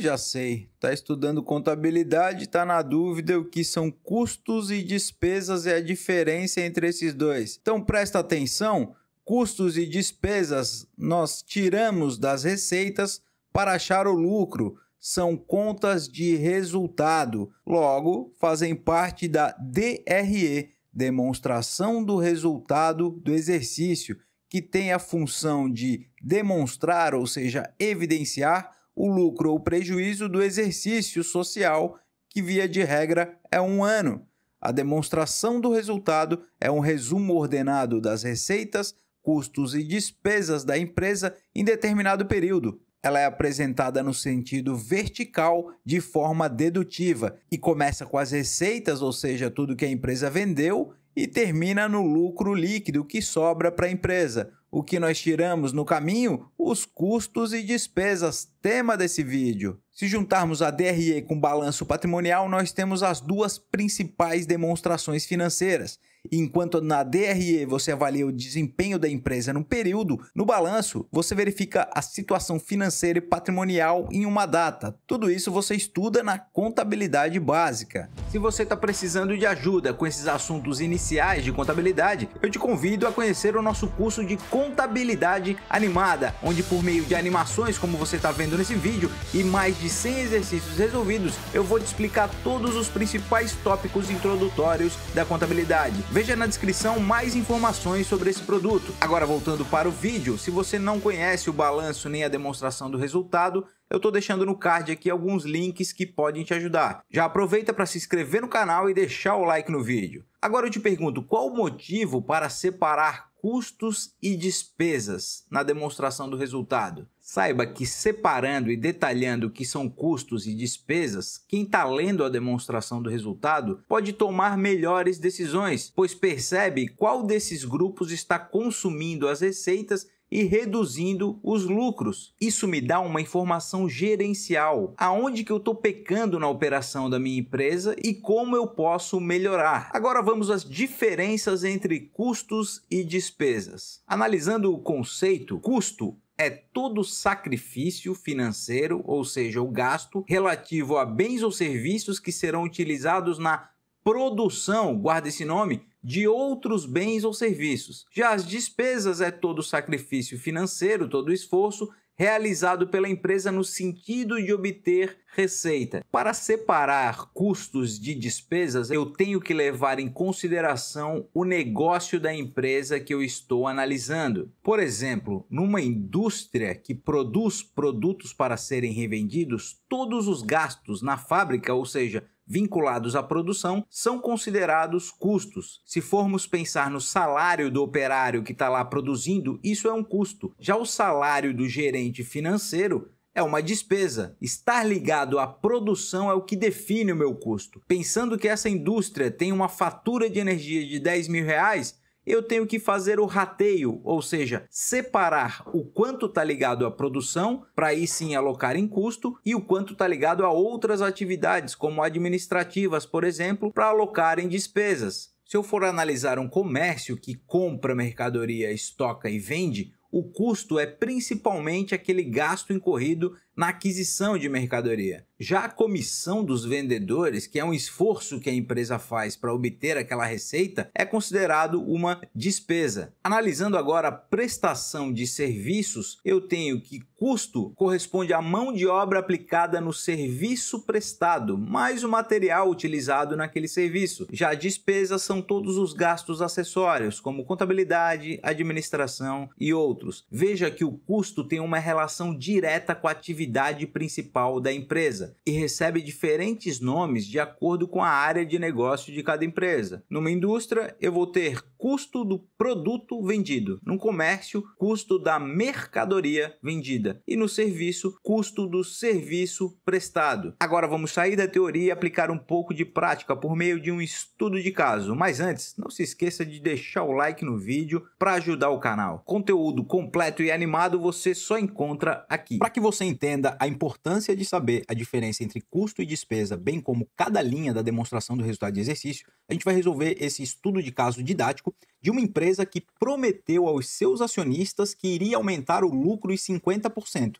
já sei. Tá estudando contabilidade, tá na dúvida o que são custos e despesas e a diferença entre esses dois. Então presta atenção, custos e despesas nós tiramos das receitas para achar o lucro. São contas de resultado, logo fazem parte da DRE, demonstração do resultado do exercício, que tem a função de demonstrar, ou seja, evidenciar o lucro ou prejuízo do exercício social, que via de regra é um ano. A demonstração do resultado é um resumo ordenado das receitas, custos e despesas da empresa em determinado período. Ela é apresentada no sentido vertical de forma dedutiva e começa com as receitas, ou seja, tudo que a empresa vendeu, e termina no lucro líquido que sobra para a empresa, o que nós tiramos no caminho, os custos e despesas, tema desse vídeo. Se juntarmos a DRE com balanço patrimonial, nós temos as duas principais demonstrações financeiras. Enquanto na DRE você avalia o desempenho da empresa no período, no balanço você verifica a situação financeira e patrimonial em uma data. Tudo isso você estuda na contabilidade básica. Se você está precisando de ajuda com esses assuntos iniciais de contabilidade, eu te convido a conhecer o nosso curso de contabilidade contabilidade animada, onde por meio de animações, como você está vendo nesse vídeo, e mais de 100 exercícios resolvidos, eu vou te explicar todos os principais tópicos introdutórios da contabilidade. Veja na descrição mais informações sobre esse produto. Agora voltando para o vídeo, se você não conhece o balanço nem a demonstração do resultado, eu estou deixando no card aqui alguns links que podem te ajudar. Já aproveita para se inscrever no canal e deixar o like no vídeo. Agora eu te pergunto, qual o motivo para separar custos e despesas na demonstração do resultado. Saiba que separando e detalhando o que são custos e despesas, quem está lendo a demonstração do resultado pode tomar melhores decisões, pois percebe qual desses grupos está consumindo as receitas e reduzindo os lucros. Isso me dá uma informação gerencial, aonde que eu estou pecando na operação da minha empresa e como eu posso melhorar. Agora vamos às diferenças entre custos e despesas. Analisando o conceito, custo é todo sacrifício financeiro, ou seja, o gasto relativo a bens ou serviços que serão utilizados na produção, guarda esse nome, de outros bens ou serviços. Já as despesas é todo sacrifício financeiro, todo esforço realizado pela empresa no sentido de obter receita. Para separar custos de despesas, eu tenho que levar em consideração o negócio da empresa que eu estou analisando. Por exemplo, numa indústria que produz produtos para serem revendidos, todos os gastos na fábrica, ou seja, vinculados à produção são considerados custos. Se formos pensar no salário do operário que está lá produzindo, isso é um custo. Já o salário do gerente financeiro é uma despesa. Estar ligado à produção é o que define o meu custo. Pensando que essa indústria tem uma fatura de energia de 10 mil reais, eu tenho que fazer o rateio, ou seja, separar o quanto está ligado à produção, para aí sim alocar em custo, e o quanto está ligado a outras atividades, como administrativas, por exemplo, para alocar em despesas. Se eu for analisar um comércio que compra mercadoria, estoca e vende, o custo é principalmente aquele gasto incorrido na aquisição de mercadoria. Já a comissão dos vendedores, que é um esforço que a empresa faz para obter aquela receita, é considerado uma despesa. Analisando agora a prestação de serviços, eu tenho que custo corresponde à mão de obra aplicada no serviço prestado, mais o material utilizado naquele serviço. Já a despesa são todos os gastos acessórios, como contabilidade, administração e outros. Veja que o custo tem uma relação direta com a atividade atividade principal da empresa e recebe diferentes nomes de acordo com a área de negócio de cada empresa. Numa indústria, eu vou ter custo do produto vendido. No comércio, custo da mercadoria vendida. E no serviço, custo do serviço prestado. Agora vamos sair da teoria e aplicar um pouco de prática por meio de um estudo de caso. Mas antes, não se esqueça de deixar o like no vídeo para ajudar o canal. Conteúdo completo e animado você só encontra aqui. Para que você entenda Entenda a importância de saber a diferença entre custo e despesa, bem como cada linha da demonstração do resultado de exercício. A gente vai resolver esse estudo de caso didático de uma empresa que prometeu aos seus acionistas que iria aumentar o lucro em 50%.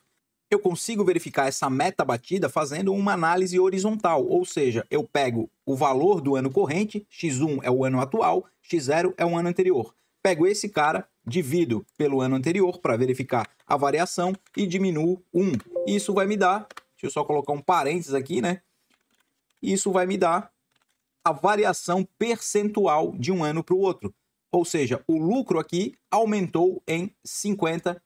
Eu consigo verificar essa meta batida fazendo uma análise horizontal, ou seja, eu pego o valor do ano corrente, x1 é o ano atual, x0 é o ano anterior Pego esse cara, divido pelo ano anterior para verificar a variação e diminuo 1. Isso vai me dar, deixa eu só colocar um parênteses aqui, né? Isso vai me dar a variação percentual de um ano para o outro. Ou seja, o lucro aqui aumentou em 50%.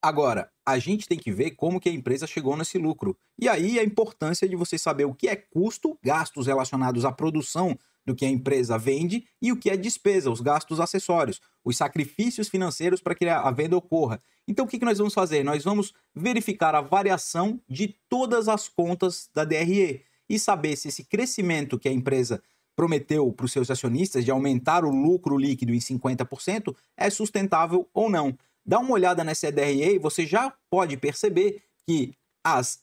Agora, a gente tem que ver como que a empresa chegou nesse lucro. E aí a importância de você saber o que é custo, gastos relacionados à produção do que a empresa vende e o que é despesa, os gastos acessórios, os sacrifícios financeiros para que a venda ocorra. Então, o que nós vamos fazer? Nós vamos verificar a variação de todas as contas da DRE e saber se esse crescimento que a empresa prometeu para os seus acionistas de aumentar o lucro líquido em 50% é sustentável ou não. Dá uma olhada nessa DRE e você já pode perceber que as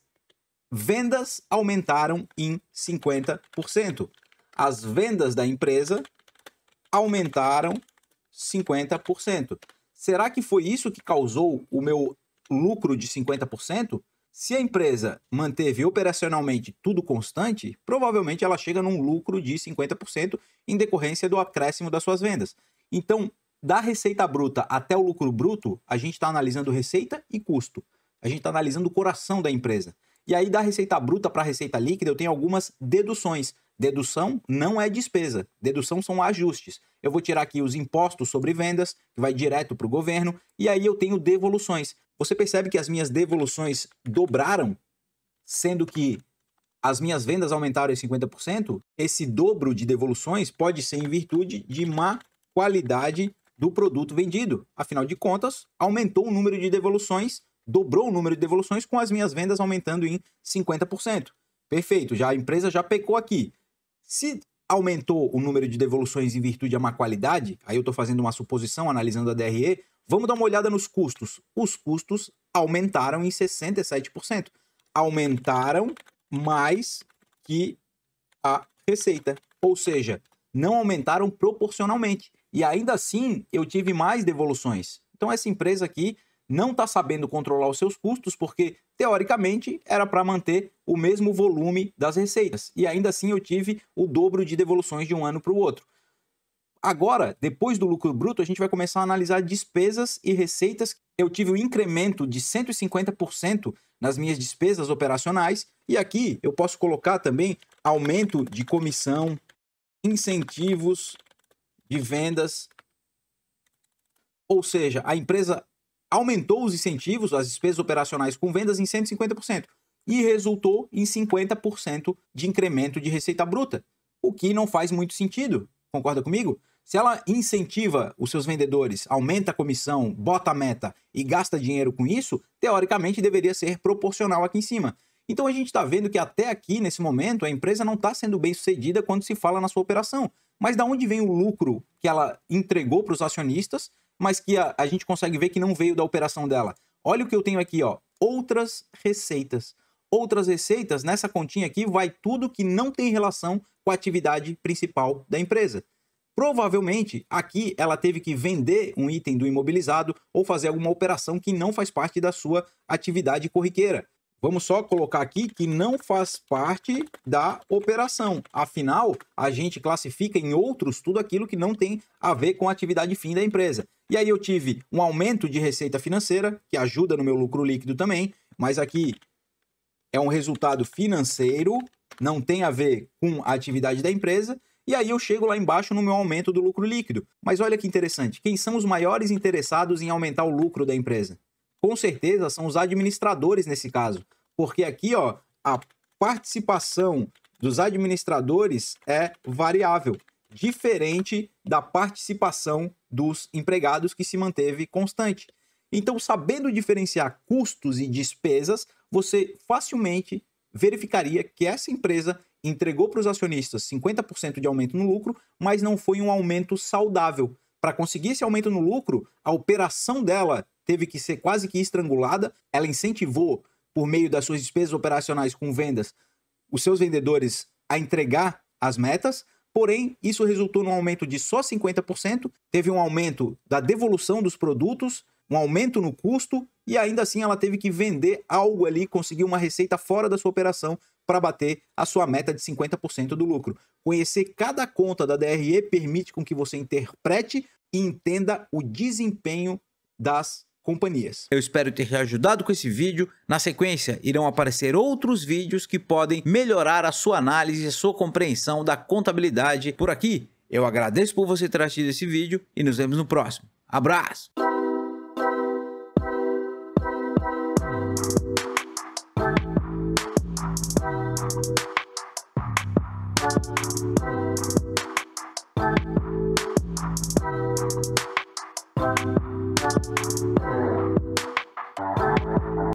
vendas aumentaram em 50% as vendas da empresa aumentaram 50%. Será que foi isso que causou o meu lucro de 50%? Se a empresa manteve operacionalmente tudo constante, provavelmente ela chega num lucro de 50% em decorrência do acréscimo das suas vendas. Então, da receita bruta até o lucro bruto, a gente está analisando receita e custo. A gente está analisando o coração da empresa. E aí, da receita bruta para a receita líquida, eu tenho algumas deduções. Dedução não é despesa, dedução são ajustes. Eu vou tirar aqui os impostos sobre vendas, que vai direto para o governo, e aí eu tenho devoluções. Você percebe que as minhas devoluções dobraram, sendo que as minhas vendas aumentaram em 50%? Esse dobro de devoluções pode ser em virtude de má qualidade do produto vendido. Afinal de contas, aumentou o número de devoluções, dobrou o número de devoluções com as minhas vendas aumentando em 50%. Perfeito, já a empresa já pecou aqui. Se aumentou o número de devoluções em virtude de má qualidade, aí eu estou fazendo uma suposição, analisando a DRE, vamos dar uma olhada nos custos. Os custos aumentaram em 67%. Aumentaram mais que a receita. Ou seja, não aumentaram proporcionalmente. E ainda assim, eu tive mais devoluções. Então, essa empresa aqui não está sabendo controlar os seus custos, porque teoricamente era para manter o mesmo volume das receitas. E ainda assim eu tive o dobro de devoluções de um ano para o outro. Agora, depois do lucro bruto, a gente vai começar a analisar despesas e receitas. Eu tive um incremento de 150% nas minhas despesas operacionais, e aqui eu posso colocar também aumento de comissão, incentivos de vendas. Ou seja, a empresa aumentou os incentivos, as despesas operacionais com vendas em 150% e resultou em 50% de incremento de receita bruta, o que não faz muito sentido. Concorda comigo? Se ela incentiva os seus vendedores, aumenta a comissão, bota a meta e gasta dinheiro com isso, teoricamente deveria ser proporcional aqui em cima. Então a gente está vendo que até aqui, nesse momento, a empresa não está sendo bem sucedida quando se fala na sua operação. Mas da onde vem o lucro que ela entregou para os acionistas mas que a, a gente consegue ver que não veio da operação dela. Olha o que eu tenho aqui, ó. Outras receitas. Outras receitas, nessa continha aqui, vai tudo que não tem relação com a atividade principal da empresa. Provavelmente aqui ela teve que vender um item do imobilizado ou fazer alguma operação que não faz parte da sua atividade corriqueira. Vamos só colocar aqui que não faz parte da operação. Afinal, a gente classifica em outros tudo aquilo que não tem a ver com a atividade fim da empresa. E aí eu tive um aumento de receita financeira, que ajuda no meu lucro líquido também, mas aqui é um resultado financeiro, não tem a ver com a atividade da empresa. E aí eu chego lá embaixo no meu aumento do lucro líquido. Mas olha que interessante, quem são os maiores interessados em aumentar o lucro da empresa? Com certeza são os administradores nesse caso, porque aqui, ó, a participação dos administradores é variável diferente da participação dos empregados, que se manteve constante. Então, sabendo diferenciar custos e despesas, você facilmente verificaria que essa empresa entregou para os acionistas 50% de aumento no lucro, mas não foi um aumento saudável. Para conseguir esse aumento no lucro, a operação dela teve que ser quase que estrangulada. Ela incentivou, por meio das suas despesas operacionais com vendas, os seus vendedores a entregar as metas, Porém, isso resultou num aumento de só 50%, teve um aumento da devolução dos produtos, um aumento no custo e ainda assim ela teve que vender algo ali, conseguir uma receita fora da sua operação para bater a sua meta de 50% do lucro. Conhecer cada conta da DRE permite com que você interprete e entenda o desempenho das companhias. Eu espero ter te ajudado com esse vídeo. Na sequência, irão aparecer outros vídeos que podem melhorar a sua análise e a sua compreensão da contabilidade por aqui. Eu agradeço por você ter assistido esse vídeo e nos vemos no próximo. Abraço!